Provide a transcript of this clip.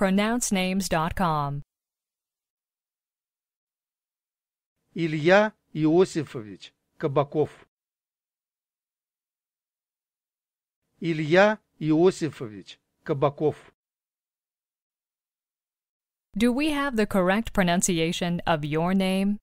pronouncenames.com. Илья Иосифович Кабаков. Илья Иосифович Кабаков. Do we have the correct pronunciation of your name?